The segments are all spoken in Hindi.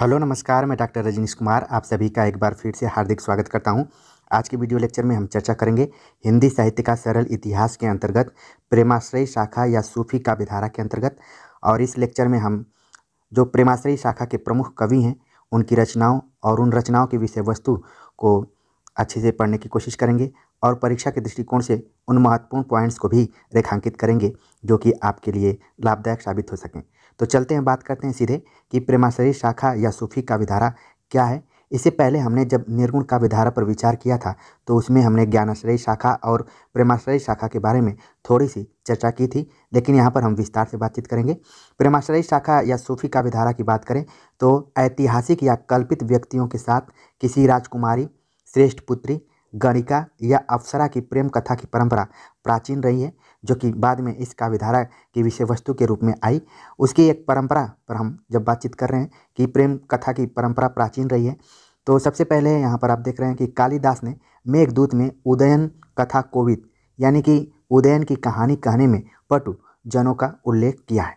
हेलो नमस्कार मैं डॉक्टर रजनीश कुमार आप सभी का एक बार फिर से हार्दिक स्वागत करता हूं आज के वीडियो लेक्चर में हम चर्चा करेंगे हिंदी साहित्य का सरल इतिहास के अंतर्गत प्रेमाश्रय शाखा या सूफी काव्यधारा के अंतर्गत और इस लेक्चर में हम जो प्रेमाश्रय शाखा के प्रमुख कवि हैं उनकी रचनाओं और उन रचनाओं की विषय वस्तु को अच्छे से पढ़ने की कोशिश करेंगे और परीक्षा के दृष्टिकोण से उन महत्वपूर्ण पॉइंट्स को भी रेखांकित करेंगे जो कि आपके लिए लाभदायक साबित हो सकें तो चलते हैं बात करते हैं सीधे कि प्रेमाशरी शाखा या सूफी काव्यधारा क्या है इससे पहले हमने जब निर्गुण काव्यधारा पर विचार किया था तो उसमें हमने ज्ञानाश्रय शाखा और प्रेमाश्रय शाखा के बारे में थोड़ी सी चर्चा की थी लेकिन यहाँ पर हम विस्तार से बातचीत करेंगे प्रेमाश्रय शाखा या सूफी काव्यधारा की बात करें तो ऐतिहासिक या कल्पित व्यक्तियों के साथ किसी राजकुमारी श्रेष्ठ पुत्री गणिका या अप्सरा की प्रेम कथा की परंपरा प्राचीन रही है जो कि बाद में इस काव्यधारा की विषय वस्तु के रूप में आई उसकी एक परंपरा पर हम जब बातचीत कर रहे हैं कि प्रेम कथा की परंपरा प्राचीन रही है तो सबसे पहले यहाँ पर आप देख रहे हैं कि कालिदास ने मेघदूत में उदयन कथा कोविद यानी कि उदयन की कहानी कहने में पटु जनों का उल्लेख किया है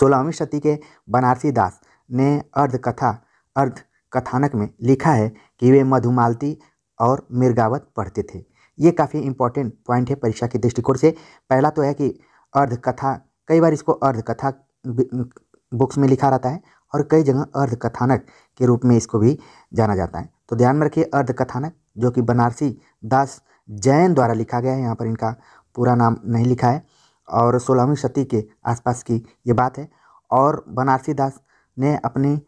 सोलहवीं शती के बनारसी दास ने अर्धकथा अर्ध कथानक में लिखा है कि वे मधुमालती और मिर्गावत पढ़ते थे ये काफ़ी इंपॉर्टेंट पॉइंट है परीक्षा के दृष्टिकोण से पहला तो है कि अर्धकथा कई बार इसको अर्धकथा बुक्स में लिखा रहता है और कई जगह अर्धकथानक के रूप में इसको भी जाना जाता है तो ध्यान में रखिए अर्धकथानक जो कि बनारसी दास जैन द्वारा लिखा गया है यहाँ पर इनका पूरा नाम नहीं लिखा है और सोलहवीं सती के आसपास की ये बात है और बनारसी दास ने अपनी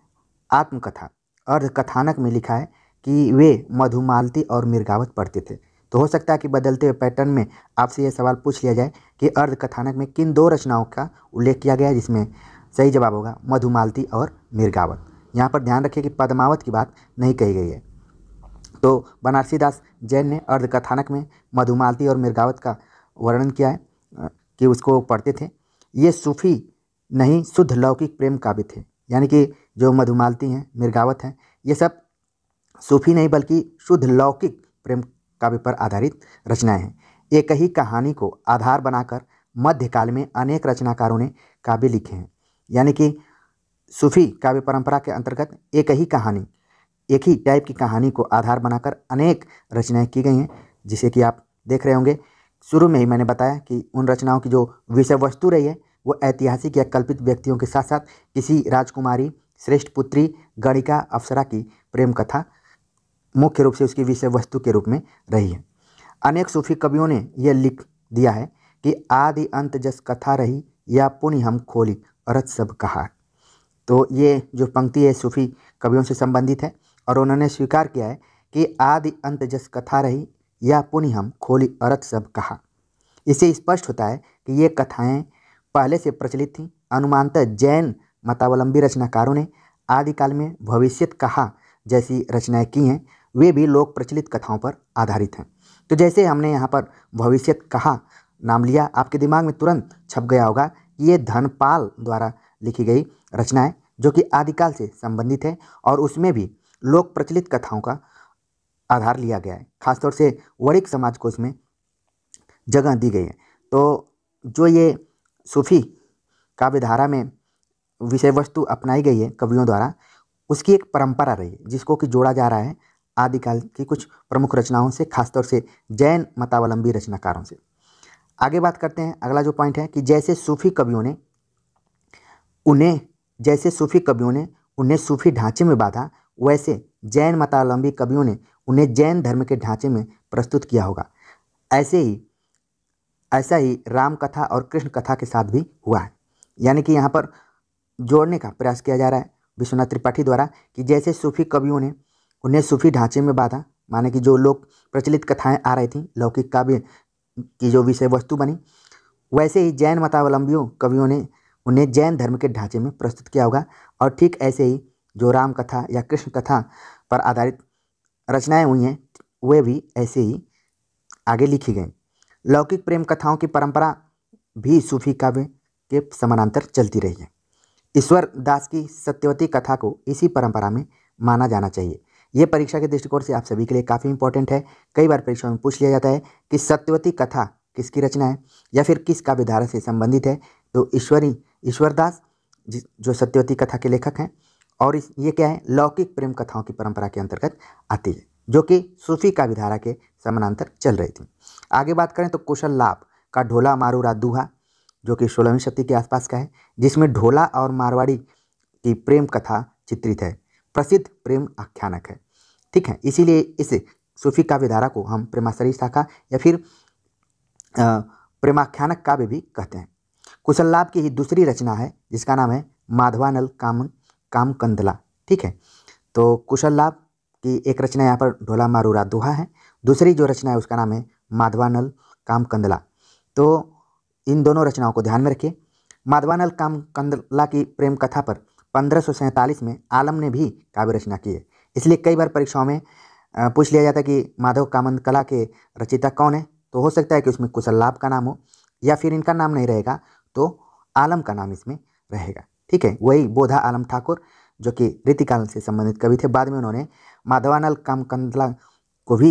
आत्मकथा अर्धकथानक में लिखा है कि वे मधुमालती और मिर्गावत पढ़ते थे तो हो सकता है कि बदलते हुए पैटर्न में आपसे यह सवाल पूछ लिया जाए कि अर्ध कथानक में किन दो रचनाओं का उल्लेख किया गया है जिसमें सही जवाब होगा मधुमालती और मिर्गावत यहाँ पर ध्यान रखिए कि पद्मावत की बात नहीं कही गई है तो बनारसी दास जैन ने अर्ध कथानक में मधुमालती और मिर्गावत का वर्णन किया है कि उसको पढ़ते थे ये सूफी नहीं शुद्ध लौकिक प्रेम काव्य थे यानी कि जो मधुमालती हैं मिर्गावत हैं ये सब सूफी नहीं बल्कि शुद्ध लौकिक प्रेम काव्य पर आधारित रचनाएं हैं एक ही कहानी को आधार बनाकर मध्यकाल में अनेक रचनाकारों ने काव्य लिखे हैं यानी कि सूफी काव्य परंपरा के अंतर्गत एक ही कहानी एक ही टाइप की कहानी को आधार बनाकर अनेक रचनाएं की गई हैं जिसे कि आप देख रहे होंगे शुरू में ही मैंने बताया कि उन रचनाओं की जो विषय वस्तु रही है वो ऐतिहासिक या कल्पित व्यक्तियों के साथ साथ किसी राजकुमारी श्रेष्ठ पुत्री गणिका अप्सरा की प्रेम कथा मुख्य रूप से उसकी विषय वस्तु के रूप में रही है अनेक सूफी कवियों ने यह लिख दिया है कि आदि अंत जस कथा रही या पुण्य हम खोली अरत सब कहा तो ये जो पंक्ति है सूफी कवियों से संबंधित है और उन्होंने स्वीकार किया है कि आदि अंत जस कथा रही या पुण्य हम खोली अरत सब कहा इससे स्पष्ट होता है कि ये कथाएं पहले से प्रचलित थीं अनुमानतः जैन मतावलंबी रचनाकारों ने आदिकाल में भविष्यत कहा जैसी रचनाएं की हैं वे भी लोक प्रचलित कथाओं पर आधारित हैं तो जैसे हमने यहाँ पर भविष्य कहा नाम लिया आपके दिमाग में तुरंत छप गया होगा कि ये धनपाल द्वारा लिखी गई रचनाएँ जो कि आदिकाल से संबंधित है और उसमें भी लोक प्रचलित कथाओं का आधार लिया गया है खासतौर से वणिक समाज को इसमें जगह दी गई है तो जो ये सूफी काव्यधारा में विषय वस्तु अपनाई गई है कवियों द्वारा उसकी एक परंपरा रही है जिसको कि जोड़ा जा रहा है आदिकाल की कुछ प्रमुख रचनाओं से खासतौर से जैन मतावलंबी रचनाकारों से आगे बात करते हैं अगला जो पॉइंट है कि जैसे सूफी कवियों ने उन्हें जैसे सूफी कवियों ने उन्हें सूफी ढांचे में बांधा वैसे जैन मतावलंबी कवियों ने उन्हें जैन धर्म के ढांचे में प्रस्तुत किया होगा ऐसे ही ऐसा ही राम कथा और कृष्ण कथा के साथ भी हुआ है यानी कि यहाँ पर जोड़ने का प्रयास किया जा रहा है विश्वनाथ त्रिपाठी द्वारा कि जैसे सूफी कवियों ने उन्हें सूफी ढांचे में बांधा माने कि जो लोग प्रचलित कथाएं आ रही थी लौकिक काव्य की जो विषय वस्तु बनी वैसे ही जैन मतावलंबियों कवियों ने उन्हें जैन धर्म के ढांचे में प्रस्तुत किया होगा और ठीक ऐसे ही जो राम कथा या कृष्ण कथा पर आधारित रचनाएं हुई हैं वे भी ऐसे ही आगे लिखी गई लौकिक प्रेम कथाओं की परंपरा भी सूफी काव्य के समानांतर चलती रही है ईश्वर दास की सत्यवती कथा को इसी परंपरा में माना जाना चाहिए ये परीक्षा के दृष्टिकोण से आप सभी के लिए काफ़ी इंपॉर्टेंट है कई बार परीक्षा में पूछ लिया जाता है कि सत्यवती कथा किसकी रचना है या फिर किस काव्य धारा से संबंधित है तो ईश्वरी ईश्वरदास जो सत्यवती कथा के लेखक हैं और इस ये क्या है लौकिक प्रेम कथाओं की परंपरा के अंतर्गत आती है जो कि सूफी काव्य धारा के समानांतर चल रही थी आगे बात करें तो कुशल लाभ का ढोला मारू दूहा जो कि सोलहवीं शक्ति के आसपास का है जिसमें ढोला और मारवाड़ी की प्रेम कथा चित्रित है प्रसिद्ध प्रेम आख्यानक है ठीक है इसीलिए इस सूफी काव्य धारा को हम प्रेमाशरी शाखा या फिर प्रेमाख्यानक काव्य भी कहते हैं लाभ की ही दूसरी रचना है जिसका नाम है माधवानल काम काम कंदला ठीक है तो लाभ की एक रचना यहाँ पर ढोला मारूरा दोहा है दूसरी जो रचना है उसका नाम है माधवानल काम कंदला तो इन दोनों रचनाओं को ध्यान में रखिए माधवानल काम कंदला की प्रेम कथा पर पंद्रह में आलम ने भी काव्य रचना की है इसलिए कई बार परीक्षाओं में पूछ लिया जाता है कि माधव कामंद कला के रचिता कौन है तो हो सकता है कि उसमें कुशल का नाम हो या फिर इनका नाम नहीं रहेगा तो आलम का नाम इसमें रहेगा ठीक है वही बोधा आलम ठाकुर जो कि रीतिकाल से संबंधित कवि थे बाद में उन्होंने माधवानल कामकंदला को भी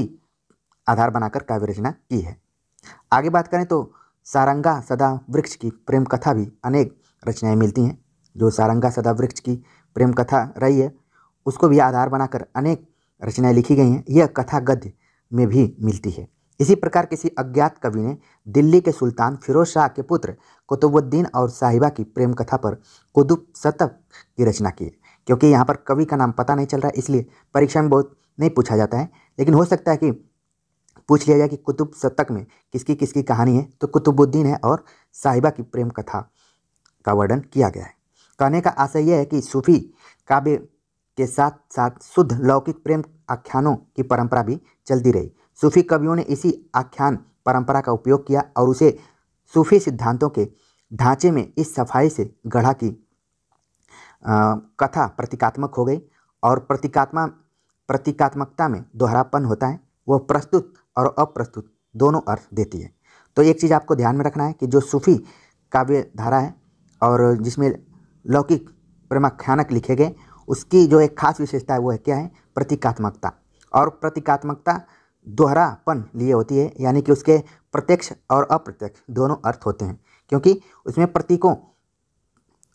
आधार बनाकर काव्य रचना की है आगे बात करें तो सारंगा सदा वृक्ष की प्रेम कथा भी अनेक रचनाएं मिलती हैं जो सारंगा सदा वृक्ष की प्रेम कथा रही है उसको भी आधार बनाकर अनेक रचनाएं लिखी गई हैं यह कथा गद्य में भी मिलती है इसी प्रकार किसी अज्ञात कवि ने दिल्ली के सुल्तान फिरोज शाह के पुत्र कुतुबुद्दीन और साहिबा की प्रेम कथा पर कुतुब शतक की रचना की है क्योंकि यहाँ पर कवि का नाम पता नहीं चल रहा है इसलिए परीक्षा में बहुत नहीं पूछा जाता है लेकिन हो सकता है कि पूछ लिया जाए कि कुतुब शतक में किसकी किसकी कहानी है तो कुतुबुद्दीन है और साहिबा की प्रेम कथा का वर्णन किया गया है कहने का आशय यह है कि सूफी काव्य के साथ साथ शुद्ध लौकिक प्रेम आख्यानों की परंपरा भी चलती रही सूफी कवियों ने इसी आख्यान परंपरा का उपयोग किया और उसे सूफी सिद्धांतों के ढांचे में इस सफाई से गढ़ा की आ, कथा प्रतीकात्मक हो गई और प्रतीकात्मा प्रतीकात्मकता में दोहरापन होता है वह प्रस्तुत और अप्रस्तुत दोनों अर्थ देती है तो एक चीज़ आपको ध्यान में रखना है कि जो सूफी काव्य धारा है और जिसमें लौकिक प्रमाख्यानक लिखे गए उसकी जो एक खास विशेषता है वो है क्या है प्रतीकात्मकता और प्रतीकात्मकता दोहरापन लिए होती है यानी कि उसके प्रत्यक्ष और अप्रत्यक्ष दोनों अर्थ होते हैं क्योंकि उसमें प्रतीकों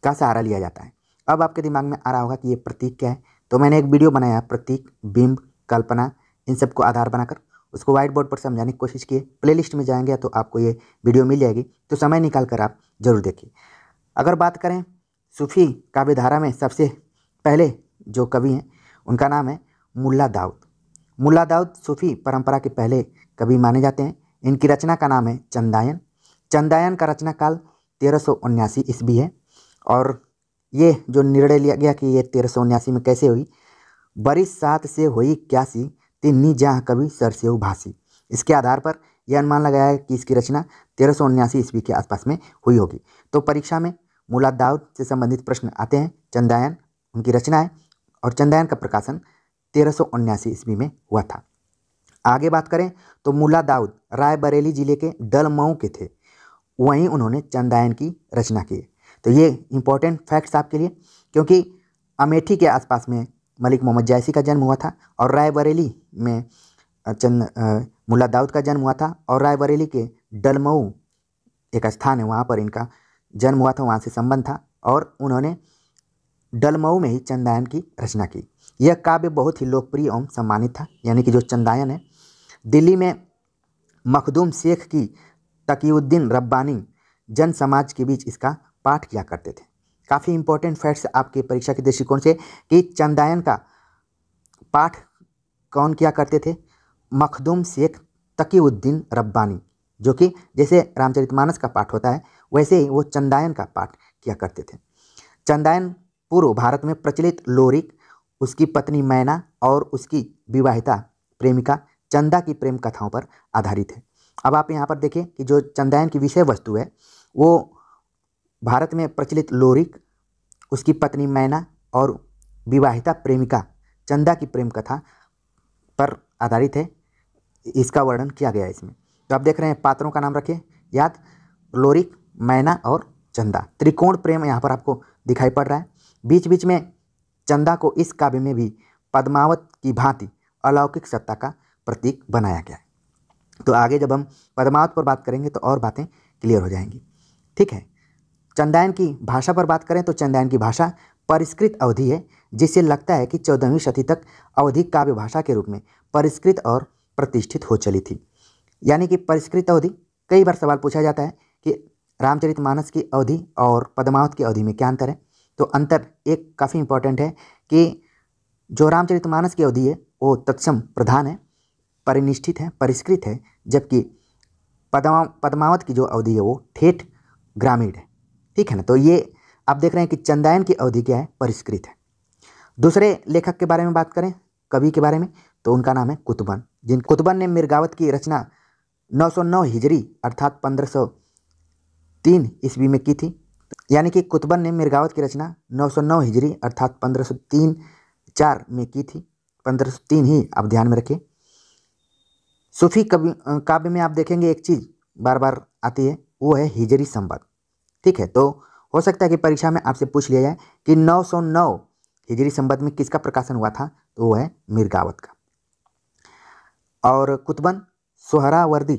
का सहारा लिया जाता है अब आपके दिमाग में आ रहा होगा कि ये प्रतीक क्या है तो मैंने एक वीडियो बनाया प्रतीक बिंब कल्पना इन सबको आधार बनाकर उसको व्हाइट बोर्ड पर समझाने की कोशिश की प्लेलिस्ट में जाएंगे तो आपको ये वीडियो मिल जाएगी तो समय निकाल कर आप जरूर देखिए अगर बात करें सूफ़ी काव्यधारा में सबसे पहले जो कवि हैं उनका नाम है मुल्ला दाऊद मुल्ला दाऊद सूफ़ी परंपरा के पहले कवि माने जाते हैं इनकी रचना का नाम है चंदायन चंदायन का रचना काल तेरह सौ उन्यासी ईस्वी है और ये जो निर्णय लिया गया कि ये तेरह सौ उन्यासी में कैसे हुई बरी सात से हुई क्यासी तिन्नी जहाँ कवि से भाषी इसके आधार पर यह अनुमान लगाया कि इसकी रचना तेरह सौ उन्यासी ईस्वी के आसपास में हुई होगी तो परीक्षा में मुला दाऊद से संबंधित प्रश्न आते हैं चंदायन उनकी रचना है और चंदायन का प्रकाशन तेरह सौ उन्यासी ईस्वी में हुआ था आगे बात करें तो मुला दाऊद रायबरेली जिले के डलमऊ के थे वहीं उन्होंने चंदायन की रचना की तो ये इंपॉर्टेंट फैक्ट्स आपके लिए क्योंकि अमेठी के आसपास में मलिक मोहम्मद जैसी का जन्म हुआ था और रायबरेली में चंद मुला दाऊद का जन्म हुआ था और रायबरेली के डलमऊ एक स्थान है वहाँ पर इनका जन्म हुआ था वहाँ से संबंध था और उन्होंने डलमऊ में ही चंदायन की रचना की यह काव्य बहुत ही लोकप्रिय एवं सम्मानित था यानी कि जो चंदायन है दिल्ली में मखदूम शेख की तकीउद्दीन रब्बानी जन समाज के बीच इसका पाठ किया करते थे काफ़ी इंपॉर्टेंट फैक्ट्स आपके परीक्षा के दृष्टिकोण से कि चंदायन का पाठ कौन किया करते थे मखदूम शेख तकीउद्दीन रब्बानी जो कि जैसे रामचरितमानस का पाठ होता है वैसे ही वो चंदायन का पाठ किया करते थे चंदायन पूर्व भारत में प्रचलित लोरिक उसकी पत्नी मैना और उसकी विवाहिता प्रेमिका चंदा की प्रेम कथाओं पर आधारित है अब आप यहाँ पर देखें कि जो चंदायन की विषय वस्तु है वो भारत में प्रचलित लोरिक उसकी पत्नी मैना और विवाहिता प्रेमिका चंदा की प्रेम कथा पर आधारित है इसका वर्णन किया गया है इसमें तो आप देख रहे हैं पात्रों का नाम रखें याद लोरिक मैना और चंदा त्रिकोण प्रेम यहाँ पर आपको दिखाई पड़ रहा है बीच बीच में चंदा को इस काव्य में भी पद्मावत की भांति अलौकिक सत्ता का प्रतीक बनाया गया है तो आगे जब हम पद्मावत पर बात करेंगे तो और बातें क्लियर हो जाएंगी ठीक है चंदायन की भाषा पर बात करें तो चंदायन की भाषा परिष्कृत अवधि है जिससे लगता है कि चौदहवीं सदी तक अवधि काव्य भाषा के रूप में परिष्कृत और प्रतिष्ठित हो चली थी यानी कि परिष्कृत अवधि कई बार सवाल पूछा जाता है कि रामचरित मानस की अवधि और पद्मावत की अवधि में क्या अंतर है तो अंतर एक काफ़ी इम्पोर्टेंट है कि जो रामचरित मानस की अवधि है वो तत्सम प्रधान है परिनिष्ठित है परिष्कृत है जबकि पदमा पद्मावत की जो अवधि है वो ठेठ ग्रामीण है ठीक है ना तो ये आप देख रहे हैं कि चंदायन की अवधि क्या है परिष्कृत है दूसरे लेखक के बारे में बात करें कवि के बारे में तो उनका नाम है कुतुबन जिन कुतुबन ने मिर्गावत की रचना 909 हिजरी अर्थात तीन ईस्वी में की थी यानी कि कुतबन ने मिर्गावत की रचना 909 हिजरी अर्थात 1503 चार में की थी 1503 ही आप ध्यान में रखें सूफी कवि काव्य में आप देखेंगे एक चीज़ बार बार आती है वो है हिजरी संवाद ठीक है तो हो सकता है कि परीक्षा में आपसे पूछ लिया जाए कि 909 हिजरी संबद्ध में किसका प्रकाशन हुआ था तो वो है मिर्गावत का और कुतबन सोहरावर्दी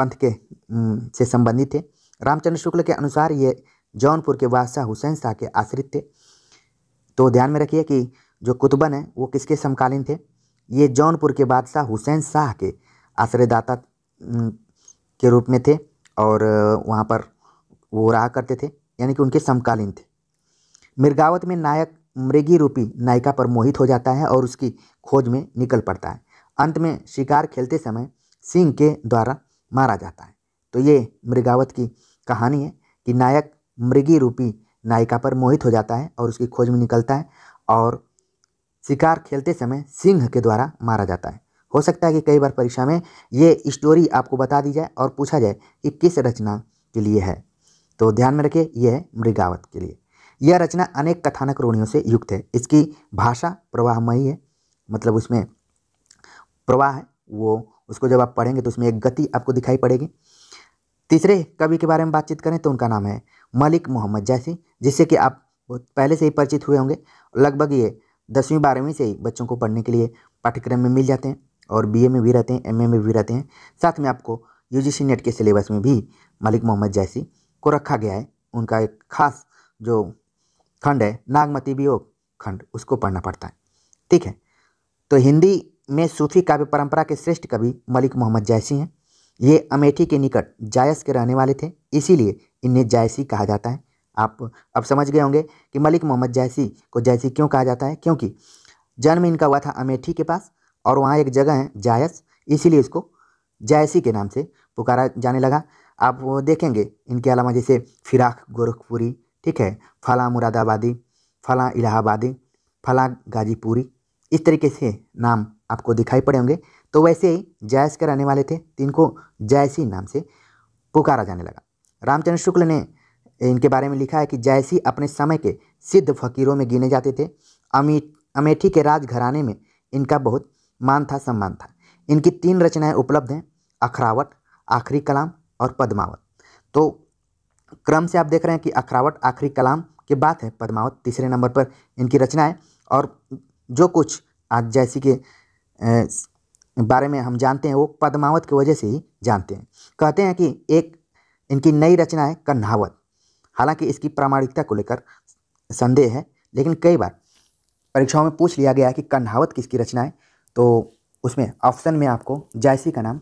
पंथ के से संबंधित है रामचंद्र शुक्ल के अनुसार ये जौनपुर के बादशाह हुसैन शाह के आश्रित थे तो ध्यान में रखिए कि जो कुतुबन है वो किसके समकालीन थे ये जौनपुर के बादशाह हुसैन शाह के आश्रयदाता के रूप में थे और वहाँ पर वो रहा करते थे यानी कि उनके समकालीन थे मिर्गावत में नायक मृगी रूपी नायिका पर मोहित हो जाता है और उसकी खोज में निकल पड़ता है अंत में शिकार खेलते समय सिंह के द्वारा मारा जाता है तो ये मृगावत की कहानी है कि नायक मृगी रूपी नायिका पर मोहित हो जाता है और उसकी खोज में निकलता है और शिकार खेलते समय सिंह के द्वारा मारा जाता है हो सकता है कि कई बार परीक्षा में ये स्टोरी आपको बता दी जाए और पूछा जाए कि किस रचना के लिए है तो ध्यान में रखिए यह है मृगावत के लिए यह रचना अनेक कथानक रोणियों से युक्त है इसकी भाषा प्रवाहमयी है मतलब उसमें प्रवाह है वो उसको जब आप पढ़ेंगे तो उसमें एक गति आपको दिखाई पड़ेगी तीसरे कवि के बारे में बातचीत करें तो उनका नाम है मलिक मोहम्मद जैसी जिससे कि आप पहले से ही परिचित हुए होंगे लगभग ये दसवीं बारहवीं से ही बच्चों को पढ़ने के लिए पाठ्यक्रम में मिल जाते हैं और बीए में भी रहते हैं एमए में भी रहते हैं साथ में आपको यूजीसी नेट के सिलेबस में भी मलिक मोहम्मद जैसी को रखा गया है उनका एक खास जो खंड है नागमती वियोग खंड उसको पढ़ना पड़ता है ठीक है तो हिंदी में सूफी काव्य परंपरा के श्रेष्ठ कवि मलिक मोहम्मद जैसी हैं ये अमेठी के निकट जायस के रहने वाले थे इसीलिए इन्हें जायसी कहा जाता है आप अब समझ गए होंगे कि मलिक मोहम्मद जायसी को जैसी क्यों कहा जाता है क्योंकि जन्म इनका हुआ था अमेठी के पास और वहाँ एक जगह है जायस इसीलिए इसको जायसी के नाम से पुकारा जाने लगा आप वो देखेंगे इनके अलावा जैसे फिराक गोरखपुरी ठीक है फला मुरादाबादी फला इलाहाबादी फला गाजीपुरी इस तरीके से नाम आपको दिखाई पड़े होंगे तो वैसे ही जैस के रहने वाले थे तो इनको जैसी नाम से पुकारा जाने लगा रामचंद्र शुक्ल ने इनके बारे में लिखा है कि जैसी अपने समय के सिद्ध फकीरों में गिने जाते थे अमीठ अमेठी के राजघराने में इनका बहुत मान था सम्मान था इनकी तीन रचनाएं उपलब्ध हैं अखरावट आखिरी कलाम और पद्मावत तो क्रम से आप देख रहे हैं कि अखरावट आखिरी कलाम के बाद है पद्मावत तीसरे नंबर पर इनकी रचना है और जो कुछ आज जैसी के बारे में हम जानते हैं वो पद्मावत की वजह से ही जानते हैं कहते हैं कि एक इनकी नई रचना है कन्हावत हालांकि इसकी प्रामाणिकता को लेकर संदेह है लेकिन कई बार परीक्षाओं में पूछ लिया गया कि कन्हावत किसकी रचना है तो उसमें ऑप्शन में आपको जायसी का नाम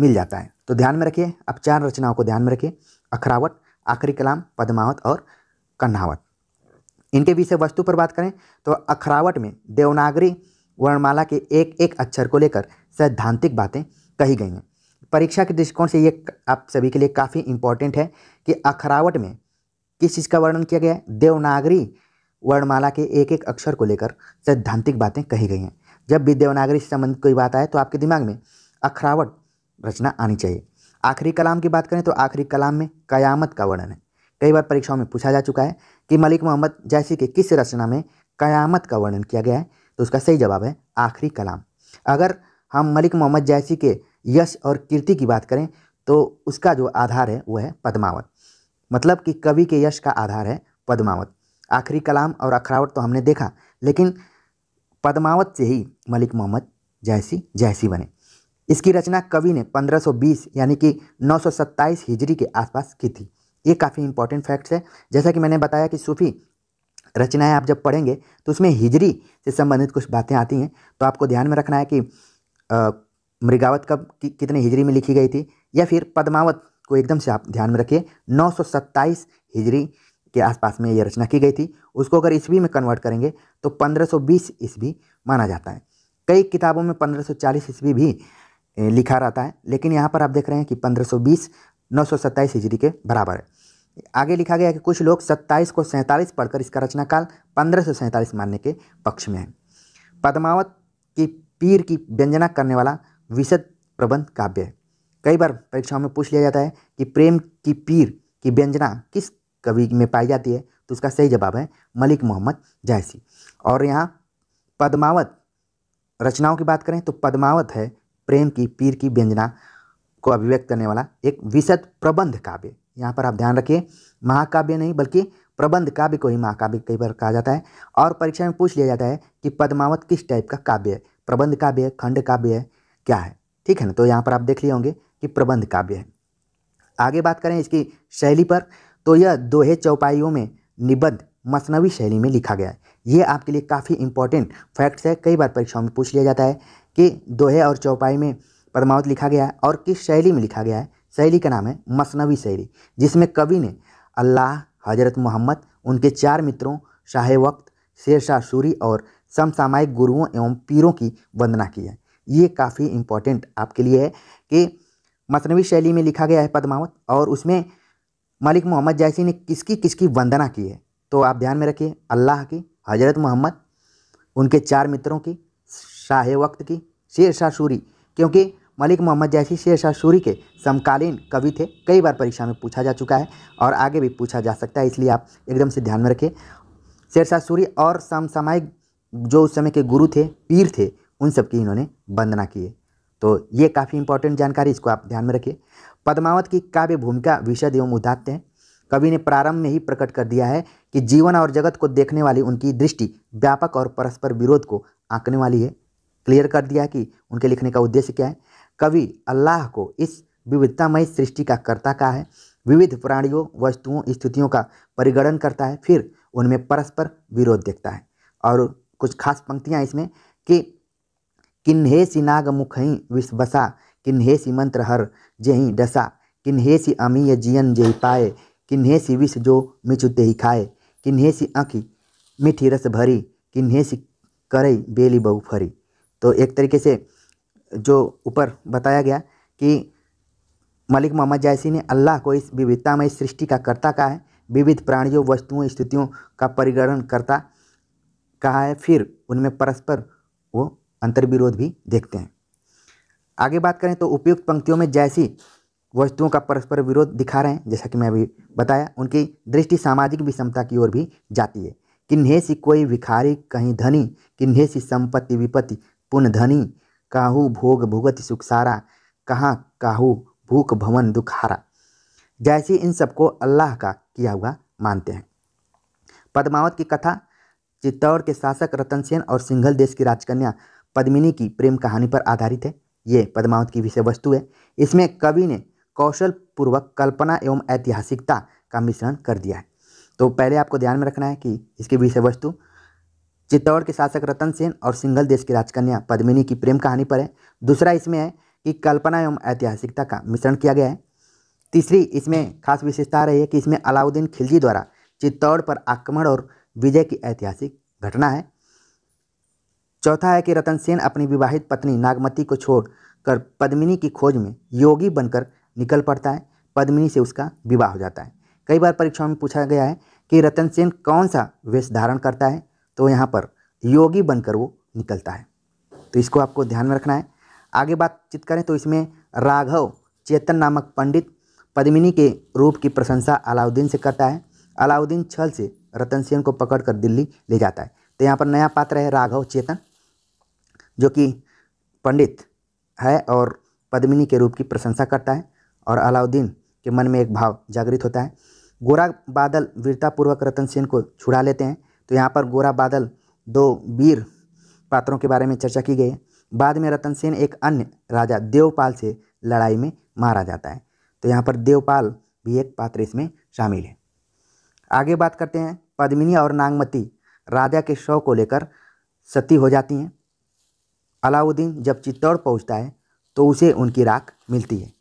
मिल जाता है तो ध्यान में रखिए आप चार रचनाओं को ध्यान में रखिए अखरावट आखिरी कलाम पद्मावत और कन्हावत इनके विषय वस्तु पर बात करें तो अखरावट में देवनागरी वर्णमाला के एक एक अक्षर को लेकर सैद्धांतिक बातें कही गई हैं परीक्षा के दृष्टिकोण से ये आप सभी के लिए काफ़ी इम्पोर्टेंट है कि अखरावट में किस चीज़ का वर्णन किया गया है देवनागरी वर्णमाला के एक एक अक्षर को लेकर सैद्धांतिक बातें कही गई हैं जब भी देवनागरी से संबंधित कोई बात आए तो आपके दिमाग में अखरावट रचना आनी चाहिए आखिरी कलाम की बात करें तो आखिरी कलाम में कयामत का वर्णन है कई बार परीक्षाओं में पूछा जा चुका है कि मलिक मोहम्मद जैसी के किस रचना में कयामत का वर्णन किया गया है तो उसका सही जवाब है आखिरी कलाम अगर हम मलिक मोहम्मद जैसी के यश और कीर्ति की बात करें तो उसका जो आधार है वह है पद्मावत मतलब कि कवि के यश का आधार है पद्मावत आखिरी कलाम और अखरावट तो हमने देखा लेकिन पद्मावत से ही मलिक मोहम्मद जैसी जैसी बने इसकी रचना कवि ने 1520 यानी कि 927 हिजरी के आसपास की थी ये काफ़ी इंपॉर्टेंट फैक्ट्स है जैसा कि मैंने बताया कि सूफी रचनाएं आप जब पढ़ेंगे तो उसमें हिजरी से संबंधित कुछ बातें आती हैं तो आपको ध्यान में रखना है कि मृगावत कब कि, कितने हिजरी में लिखी गई थी या फिर पद्मावत को एकदम से आप ध्यान में रखिए नौ हिजरी के आसपास में ये रचना की गई थी उसको अगर ईस्वी में कन्वर्ट करेंगे तो 1520 ईस्वी माना जाता है कई किताबों में 1540 ईस्वी भी लिखा रहता है लेकिन यहाँ पर आप देख रहे हैं कि 1520 927 हिजरी के बराबर है आगे लिखा गया कि कुछ लोग सत्ताईस को सैंतालीस पढ़कर इसका रचनाकाल पंद्रह सौ सैंतालीस मानने के पक्ष में है पद्मावत की पीर की व्यंजना करने वाला विशद प्रबंध काव्य है कई बार परीक्षाओं में पूछ लिया जाता है कि प्रेम की पीर की व्यंजना किस कवि में पाई जाती है तो उसका सही जवाब है मलिक मोहम्मद जायसी और यहाँ पद्मावत रचनाओं की बात करें तो पद्मावत है प्रेम की पीर की व्यंजना को अभिव्यक्त करने वाला एक विशद प्रबंध काव्य यहाँ पर आप ध्यान रखिए महाकाव्य नहीं बल्कि प्रबंध काव्य को ही महाकाव्य कई बार कहा जाता है और परीक्षा में पूछ लिया जाता है कि पद्मावत किस टाइप का काव्य है प्रबंध काव्य है खंड काव्य है क्या है ठीक है ना तो यहाँ पर आप देख लिए होंगे कि प्रबंध काव्य है आगे बात करें इसकी शैली पर तो यह दोहे चौपाइयों में निबद्ध मसनवी शैली में लिखा गया है ये आपके लिए काफ़ी इंपॉर्टेंट फैक्ट्स है कई बार परीक्षाओं में पूछ लिया जाता है कि दोहे और चौपाई में पद्मावत लिखा गया है और किस शैली में लिखा गया है शैली का नाम है मसनवी शैली जिसमें कवि ने अल्लाह हजरत मोहम्मद उनके चार मित्रों शाह वक्त शेरशाह सूरी और समसामायिक गुरुओं एवं पीरों की वंदना की है ये काफ़ी इम्पोर्टेंट आपके लिए है कि मसनवी शैली में लिखा गया है पद्मावत और उसमें मलिक मोहम्मद जैसी ने किसकी किसकी वंदना की है तो आप ध्यान में रखिए अल्लाह की हजरत मोहम्मद उनके चार मित्रों की शाह वक्त की शेर शाह सूरी क्योंकि मलिक मोहम्मद जैसी शेरशाह सूरी के समकालीन कवि थे कई बार परीक्षा में पूछा जा चुका है और आगे भी पूछा जा सकता है इसलिए आप एकदम से ध्यान में रखें शेरशाह सूरी और समसामयिक जो उस समय के गुरु थे पीर थे उन सब की इन्होंने वंदना की है तो ये काफ़ी इंपॉर्टेंट जानकारी इसको आप ध्यान में रखिए पद्मावत की काव्य भूमिका विषद एवं उदात्त है कवि ने प्रारंभ में ही प्रकट कर दिया है कि जीवन और जगत को देखने वाली उनकी दृष्टि व्यापक और परस्पर विरोध को आंकने वाली है क्लियर कर दिया कि उनके लिखने का उद्देश्य क्या है कवि अल्लाह को इस विविधतामय सृष्टि का कर्ता का है विविध प्राणियों वस्तुओं स्थितियों का परिगणन करता है फिर उनमें परस्पर विरोध देखता है और कुछ खास पंक्तियाँ इसमें कि किन्हे नाग मुखई विश्वसा किन्हे सी मंत्र हर जेहि डसा किन्हे सी अमीय जियन जेहि पाए किन्हे सी विष जो मिचुते तेही खाए किन्हे सी आँखी मीठी रस भरी किन्हे सी करई बेली बहु फरी तो एक तरीके से जो ऊपर बताया गया कि मलिक मोहम्मद जायसी ने अल्लाह को इस विविधता में इस सृष्टि का कर्ता कहा है विविध प्राणियों वस्तुओं स्थितियों का परिग्रहण करता कहा है फिर उनमें परस्पर वो अंतर्विरोध भी देखते हैं आगे बात करें तो उपयुक्त पंक्तियों में जैसी वस्तुओं का परस्पर विरोध दिखा रहे हैं जैसा कि मैं अभी बताया उनकी दृष्टि सामाजिक विषमता की ओर भी जाती है किन्हे सी कोई भिखारी कहीं धनी किन्हे सी संपत्ति विपत्ति पुनः धनी काहू भोग भुगत सुख सारा कहाँ काहू भूख भवन दुखारा जैसे इन सबको अल्लाह का किया हुआ मानते हैं पद्मावत की कथा चित्तौड़ के शासक रतन सेन और सिंघल देश की राजकन्या पद्मिनी की प्रेम कहानी पर आधारित है ये पद्मावत की विषय वस्तु है इसमें कवि ने कौशल पूर्वक कल्पना एवं ऐतिहासिकता का मिश्रण कर दिया है तो पहले आपको ध्यान में रखना है कि इसकी विषय वस्तु चित्तौड़ के शासक रतन सेन और सिंघल देश की राजकन्या पद्मिनी की प्रेम कहानी पर है दूसरा इसमें है कि कल्पना एवं ऐतिहासिकता का मिश्रण किया गया है तीसरी इसमें खास विशेषता रही है कि इसमें अलाउद्दीन खिलजी द्वारा चित्तौड़ पर आक्रमण और विजय की ऐतिहासिक घटना है चौथा है कि रतन सेन अपनी विवाहित पत्नी नागमती को छोड़कर पद्मिनी की खोज में योगी बनकर निकल पड़ता है पद्मिनी से उसका विवाह हो जाता है कई बार परीक्षाओं में पूछा गया है कि रतन सेन कौन सा वेश धारण करता है तो यहाँ पर योगी बनकर वो निकलता है तो इसको आपको ध्यान में रखना है आगे बातचीत करें तो इसमें राघव चेतन नामक पंडित पद्मिनी के रूप की प्रशंसा अलाउद्दीन से करता है अलाउद्दीन छल से रतन सेन को पकड़कर दिल्ली ले जाता है तो यहाँ पर नया पात्र है राघव चेतन जो कि पंडित है और पद्मिनी के रूप की प्रशंसा करता है और अलाउद्दीन के मन में एक भाव जागृत होता है गोरा बादल वीरतापूर्वक रतन सेन को छुड़ा लेते हैं तो यहाँ पर गोरा बादल दो वीर पात्रों के बारे में चर्चा की गई है बाद में रतन सेन एक अन्य राजा देवपाल से लड़ाई में मारा जाता है तो यहाँ पर देवपाल भी एक पात्र इसमें शामिल है आगे बात करते हैं पद्मिनी और नागमती राजा के शव को लेकर सती हो जाती हैं अलाउद्दीन जब चित्तौड़ पहुँचता है तो उसे उनकी राख मिलती है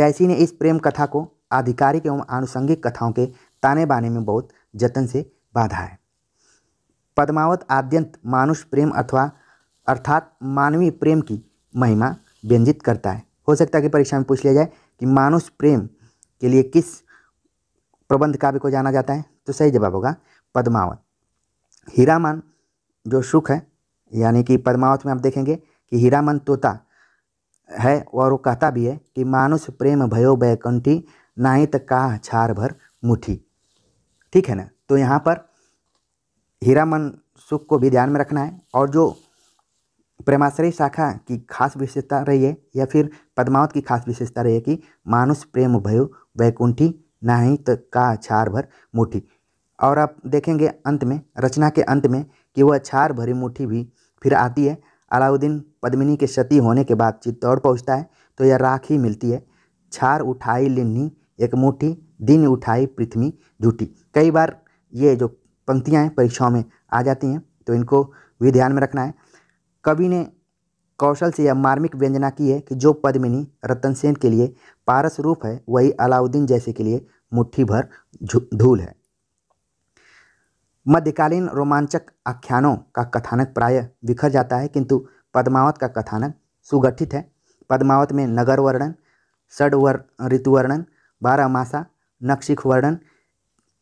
जैसी ने इस प्रेम कथा को आधिकारिक एवं आनुषंगिक कथाओं के ताने बाने में बहुत जतन से बांधा है पद्मावत आद्यंत मानुष प्रेम अथवा अर्थात मानवीय प्रेम की महिमा व्यंजित करता है हो सकता है कि परीक्षा में पूछ लिया जाए कि मानुष प्रेम के लिए किस प्रबंध काव्य को जाना जाता है तो सही जवाब होगा पद्मावत हीरामन जो सुख है यानी कि पद्मावत में आप देखेंगे कि हीरामन तोता है और वो कहता भी है कि मानुष प्रेम भयो बैकंठी तो काह छार भर मुठी ठीक है ना तो यहाँ पर हीरामन सुख को भी ध्यान में रखना है और जो प्रेमाश्रय शाखा की खास विशेषता रही है या फिर पद्मावत की खास विशेषता रही है कि मानुष प्रेम भयो वैकुंठी नाहीं तो का छार भर मुठी और आप देखेंगे अंत में रचना के अंत में कि वह छार भरी मुठी भी फिर आती है अलाउद्दीन पद्मिनी के क्षति होने के बाद चित्तौड़ पहुँचता है तो यह राखी मिलती है छार उठाई लिन्नी एक मुठ्ठी दिन उठाई पृथ्वी झूठी कई बार ये जो पंक्तियाँ परीक्षाओं में आ जाती हैं तो इनको भी ध्यान में रखना है कवि ने कौशल से यह मार्मिक व्यंजना की है कि जो पद्मिनी रतन सेन के लिए पारस रूप है वही अलाउद्दीन जैसे के लिए मुट्ठी भर धूल है मध्यकालीन रोमांचक आख्यानों का कथानक प्राय बिखर जाता है किंतु पद्मावत का कथानक सुगठित है पद्मावत में नगर वर्णन षडवर ऋतुवर्णन ऋतुवर्णन मासा नक्षिक वर्णन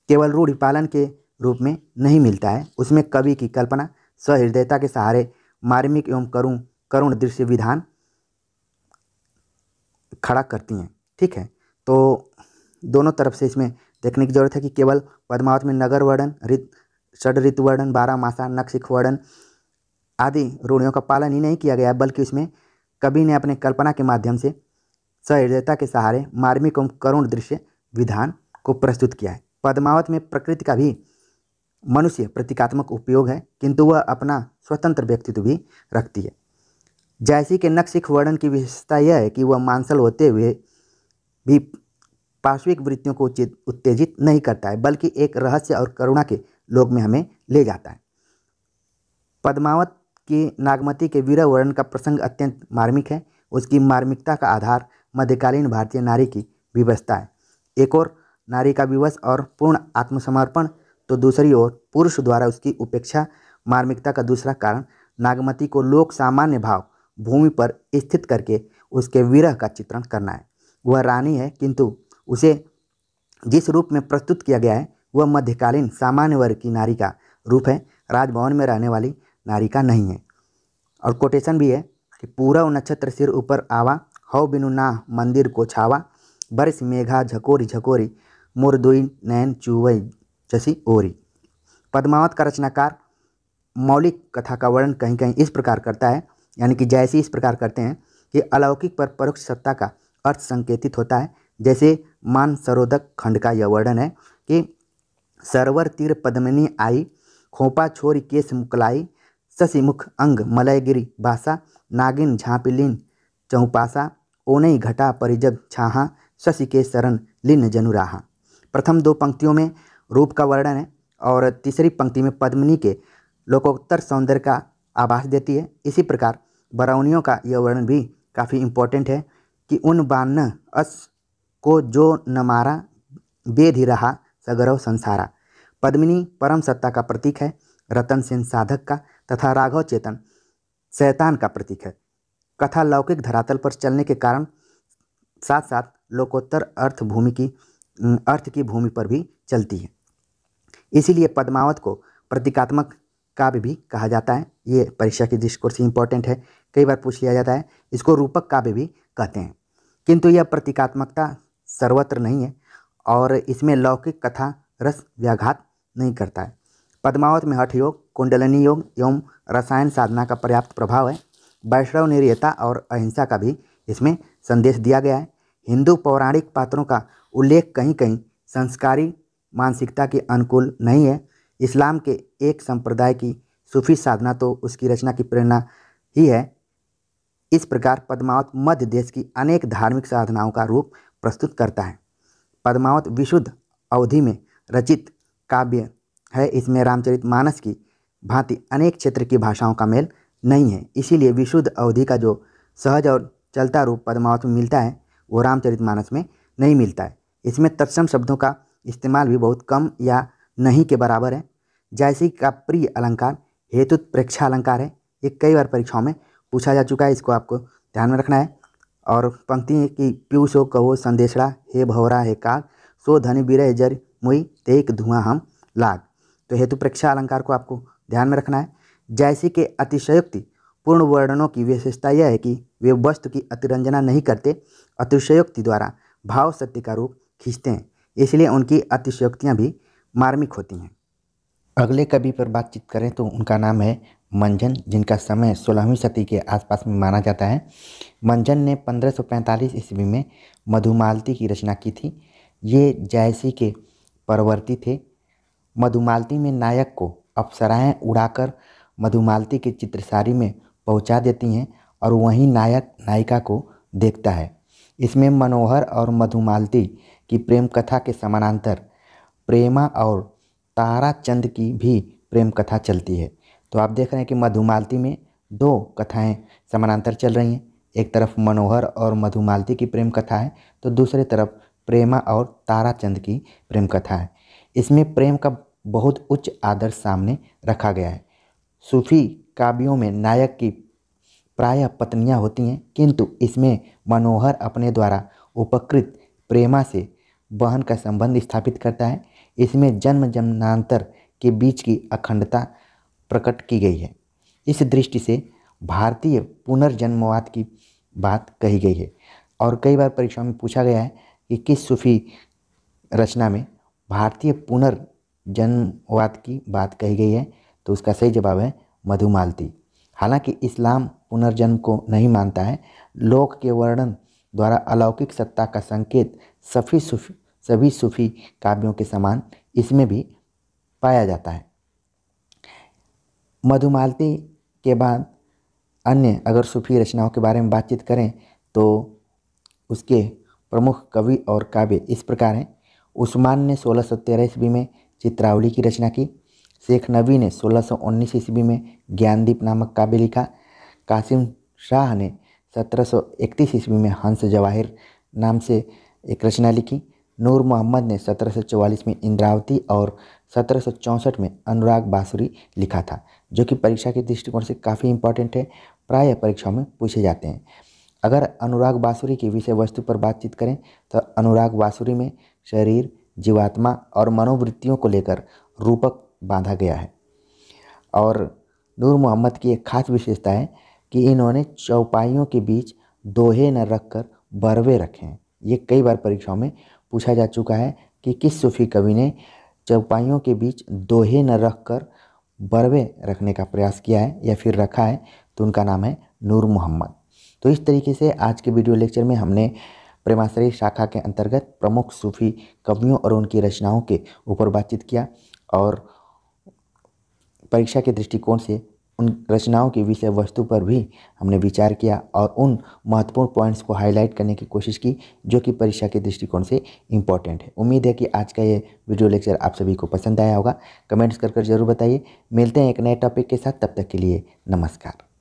केवल रूढ़िपालन के रूप में नहीं मिलता है उसमें कवि की कल्पना सहृदयता के सहारे मार्मिक एवं करुण करुण दृश्य विधान खड़ा करती हैं ठीक है तो दोनों तरफ से इसमें देखने की जरूरत है कि केवल पद्मावत में नगर वर्णन ऋत षड ऋतु वर्णन बारह मासा नक्षिक वर्णन आदि रूढ़ियों का पालन ही नहीं किया गया बल्कि उसमें कवि ने अपने कल्पना के माध्यम से सहृदयता के सहारे मार्मिक एवं करुण दृश्य विधान को प्रस्तुत किया है पद्मावत में प्रकृति का भी मनुष्य प्रतीकात्मक उपयोग है किंतु वह अपना स्वतंत्र व्यक्तित्व भी रखती है जैसी के नक्सिक वर्णन की विशेषता यह है कि वह मांसल होते हुए भी पार्श्विक वृत्तियों को उत्तेजित नहीं करता है बल्कि एक रहस्य और करुणा के लोक में हमें ले जाता है पद्मावत की नागमती के वीर वर्णन का प्रसंग अत्यंत मार्मिक है उसकी मार्मिकता का आधार मध्यकालीन भारतीय नारी की विवशता है एक और नारी का विवश और पूर्ण आत्मसमर्पण तो दूसरी ओर पुरुष द्वारा उसकी उपेक्षा मार्मिकता का दूसरा कारण नागमती को लोक सामान्य भाव भूमि पर स्थित करके उसके विरह का चित्रण करना है वह रानी है किंतु उसे जिस रूप में प्रस्तुत किया गया है वह मध्यकालीन सामान्य वर्ग की नारी का रूप है राजभवन में रहने वाली नारी का नहीं है और कोटेशन भी है कि पूरा नक्षत्र सिर ऊपर आवा हौ बिनु ना मंदिर को छावा बरस मेघा झकोरी झकोरी मुरदुई नैन चुवई शशि ओरी पद्मावत का रचनाकार मौलिक कथा का वर्णन कहीं कहीं इस प्रकार करता है यानी कि जैसे इस प्रकार करते हैं कि अलौकिक पर परोक्ष सत्ता का अर्थ संकेतित होता है जैसे मान सरोदक खंड का यह वर्णन है कि सरवर तीर पद्मनी आई खोपा छोर केश मुकलाई शशिमुख अंग मलयगिरी भाषा नागिन झापिलीन चौपाशा ओनई घटा परिजग छाहा शशि के शरण लिन जनुराहा प्रथम दो पंक्तियों में रूप का वर्णन है और तीसरी पंक्ति में पद्मिनी के लोकोत्तर सौंदर्य का आभास देती है इसी प्रकार बरौनियों का यह वर्णन भी काफ़ी इम्पोर्टेंट है कि उन बान अस को जो न मारा ही रहा सगरव संसारा पद्मिनी परम सत्ता का प्रतीक है रतन सेन साधक का तथा राघव चेतन शैतान का प्रतीक है कथा लौकिक धरातल पर चलने के कारण साथ साथ लोकोत्तर अर्थ भूमि की अर्थ की भूमि पर भी चलती है इसीलिए पद्मावत को प्रतीकात्मक काव्य भी कहा जाता है ये परीक्षा की दृष्टिकोण से इंपॉर्टेंट है कई बार पूछ लिया जाता है इसको रूपक काव्य भी कहते हैं किंतु यह प्रतीकात्मकता सर्वत्र नहीं है और इसमें लौकिक कथा रस व्याघात नहीं करता है पद्मावत में हठ योग कुंडलनी योग एवं रसायन साधना का पर्याप्त प्रभाव है वैष्णव निर्यता और अहिंसा का भी इसमें संदेश दिया गया है हिंदू पौराणिक पात्रों का उल्लेख कहीं कहीं संस्कारी मानसिकता के अनुकूल नहीं है इस्लाम के एक संप्रदाय की सूफी साधना तो उसकी रचना की प्रेरणा ही है इस प्रकार पद्मावत मध्य देश की अनेक धार्मिक साधनाओं का रूप प्रस्तुत करता है पद्मावत विशुद्ध अवधि में रचित काव्य है इसमें रामचरित मानस की भांति अनेक क्षेत्र की भाषाओं का मेल नहीं है इसीलिए विशुद्ध अवधि का जो सहज और चलता रूप पद्मावत में मिलता है वो रामचरित मानस में नहीं मिलता है इसमें तत्सम शब्दों का इस्तेमाल भी बहुत कम या नहीं के बराबर है जैसे का प्रिय अलंकार हेतु प्रेक्षा अलंकार है ये कई बार परीक्षाओं में पूछा जा चुका है इसको आपको ध्यान में रखना है और पंक्ति है कि पीयूषो कहो संदेशड़ा हे भवरा हे काग सो धन बीर जर मुई तेक धुआं हम लाग तो हेतु प्रेक्षा अलंकार को आपको ध्यान में रखना है जैसे के अतिशयोक्ति पूर्ण वर्णनों की विशेषता यह है कि वे वस्तु की अतिरंजना नहीं करते अतिशयोक्ति द्वारा भाव सत्य का रूप खींचते हैं इसलिए उनकी अतिशयोक्तियाँ भी मार्मिक होती हैं अगले कवि पर बातचीत करें तो उनका नाम है मंजन जिनका समय सोलहवीं सदी के आसपास में माना जाता है मंजन ने 1545 ईस्वी में मधुमालती की रचना की थी ये जयसी के परवर्ती थे मधुमालती में नायक को अप्सराएं उड़ाकर मधुमालती के चित्रसारी में पहुंचा देती हैं और वहीं नायक नायिका को देखता है इसमें मनोहर और मधुमालती की प्रेम कथा के समानांतर प्रेमा और ताराचंद की भी प्रेम कथा चलती है तो आप देख रहे हैं कि मधुमालती में दो कथाएं समानांतर चल रही हैं एक तरफ मनोहर और मधुमालती की प्रेम कथा है तो दूसरी तरफ प्रेमा और ताराचंद की प्रेम कथा है इसमें प्रेम का बहुत उच्च आदर्श सामने रखा गया है सूफी काव्यों में नायक की प्राय पत्नियां होती हैं किंतु इसमें मनोहर अपने द्वारा उपकृत प्रेमा से बहन का संबंध स्थापित करता है इसमें जन्म जन्मांतर के बीच की अखंडता प्रकट की गई है इस दृष्टि से भारतीय पुनर्जन्मवाद की बात कही गई है और कई बार परीक्षाओं में पूछा गया है कि किस सूफी रचना में भारतीय पुनर्जन्मवाद की बात कही गई है तो उसका सही जवाब है मधुमालती हालांकि इस्लाम पुनर्जन्म को नहीं मानता है लोक के वर्णन द्वारा अलौकिक सत्ता का संकेत सफ़ी सूफी सभी सूफी काव्यों के समान इसमें भी पाया जाता है मधुमालती के बाद अन्य अगर सूफी रचनाओं के बारे में बातचीत करें तो उसके प्रमुख कवि और काव्य इस प्रकार हैं उस्मान ने सोलह सौ तेरह ईस्वी में चित्रावली की रचना की शेख नबी ने 1619 ईस्वी में ज्ञानदीप नामक काव्य लिखा कासिम शाह ने 1731 ईस्वी में हंस जवाहिर नाम से एक रचना लिखी नूर मोहम्मद ने 1744 में इंद्रावती और 1764 में अनुराग बासुरी लिखा था जो कि परीक्षा के दृष्टिकोण से काफ़ी इंपॉर्टेंट है प्राय परीक्षाओं में पूछे जाते हैं अगर अनुराग बासुरी की विषय वस्तु पर बातचीत करें तो अनुराग बासुरी में शरीर जीवात्मा और मनोवृत्तियों को लेकर रूपक बांधा गया है और नूर मोहम्मद की एक खास विशेषता है कि इन्होंने चौपाइयों के बीच दोहे न रख कर बरवे रखे हैं ये कई बार परीक्षाओं में पूछा जा चुका है कि किस सूफी कवि ने चौपाइयों के बीच दोहे न रख कर बरवे रखने का प्रयास किया है या फिर रखा है तो उनका नाम है नूर मोहम्मद तो इस तरीके से आज के वीडियो लेक्चर में हमने प्रेमाश्रय शाखा के अंतर्गत प्रमुख सूफी कवियों और उनकी रचनाओं के ऊपर बातचीत किया और परीक्षा के दृष्टिकोण से उन रचनाओं की विषय वस्तु पर भी हमने विचार किया और उन महत्वपूर्ण पॉइंट्स को हाईलाइट करने की कोशिश की जो कि परीक्षा के दृष्टिकोण से इम्पॉर्टेंट है उम्मीद है कि आज का ये वीडियो लेक्चर आप सभी को पसंद आया होगा कमेंट्स कर कर जरूर बताइए मिलते हैं एक नए टॉपिक के साथ तब तक के लिए नमस्कार